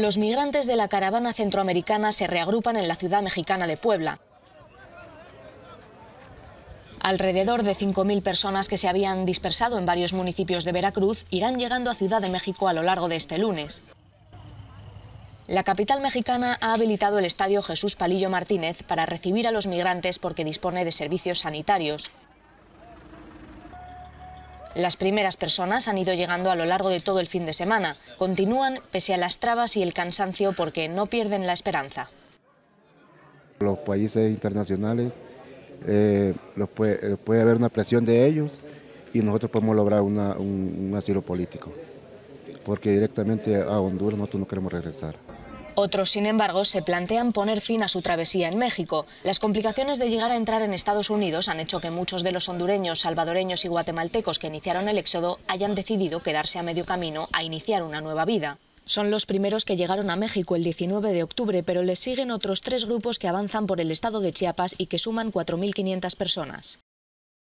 los migrantes de la caravana centroamericana se reagrupan en la ciudad mexicana de Puebla. Alrededor de 5.000 personas que se habían dispersado en varios municipios de Veracruz irán llegando a Ciudad de México a lo largo de este lunes. La capital mexicana ha habilitado el estadio Jesús Palillo Martínez para recibir a los migrantes porque dispone de servicios sanitarios. Las primeras personas han ido llegando a lo largo de todo el fin de semana. Continúan pese a las trabas y el cansancio porque no pierden la esperanza. Los países internacionales eh, los eh, puede, haber una presión de ellos y nosotros podemos lograr un asilo político, porque directamente a Honduras nosotros no queremos regresar. Otros, sin embargo, se plantean poner fin a su travesía en México. Las complicaciones de llegar a entrar en Estados Unidos han hecho que muchos de los hondureños, salvadoreños y guatemaltecos que iniciaron el éxodo hayan decidido quedarse a medio camino a iniciar una nueva vida. Son los primeros que llegaron a México el 19 de octubre, pero les siguen otros tres grupos que avanzan por el estado de Chiapas y que suman 4.500 personas.